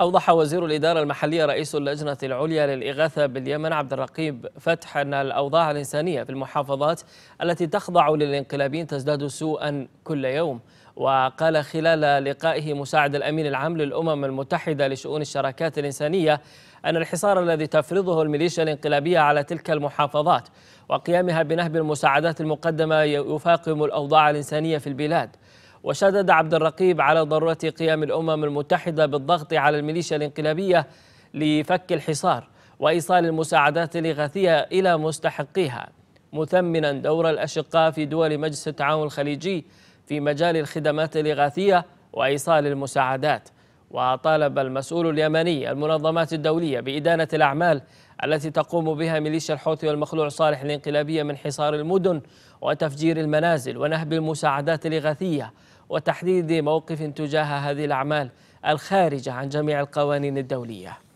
أوضح وزير الإدارة المحلية رئيس اللجنة العليا للإغاثة باليمن عبد الرقيب فتح أن الأوضاع الإنسانية في المحافظات التي تخضع للانقلابين تزداد سوءا كل يوم وقال خلال لقائه مساعد الأمين العام للأمم المتحدة لشؤون الشراكات الإنسانية أن الحصار الذي تفرضه الميليشيا الانقلابية على تلك المحافظات وقيامها بنهب المساعدات المقدمة يفاقم الأوضاع الإنسانية في البلاد وشدد عبد الرقيب على ضرورة قيام الأمم المتحدة بالضغط على الميليشيا الانقلابية لفك الحصار وإيصال المساعدات الإغاثية إلى مستحقيها مثمنا دور الأشقاء في دول مجلس التعاون الخليجي في مجال الخدمات الإغاثية وإيصال المساعدات وطالب المسؤول اليمني المنظمات الدولية بإدانة الأعمال التي تقوم بها ميليشيا الحوثي والمخلوع صالح الانقلابية من حصار المدن وتفجير المنازل ونهب المساعدات الإغاثية وتحديد موقف تجاه هذه الأعمال الخارجة عن جميع القوانين الدولية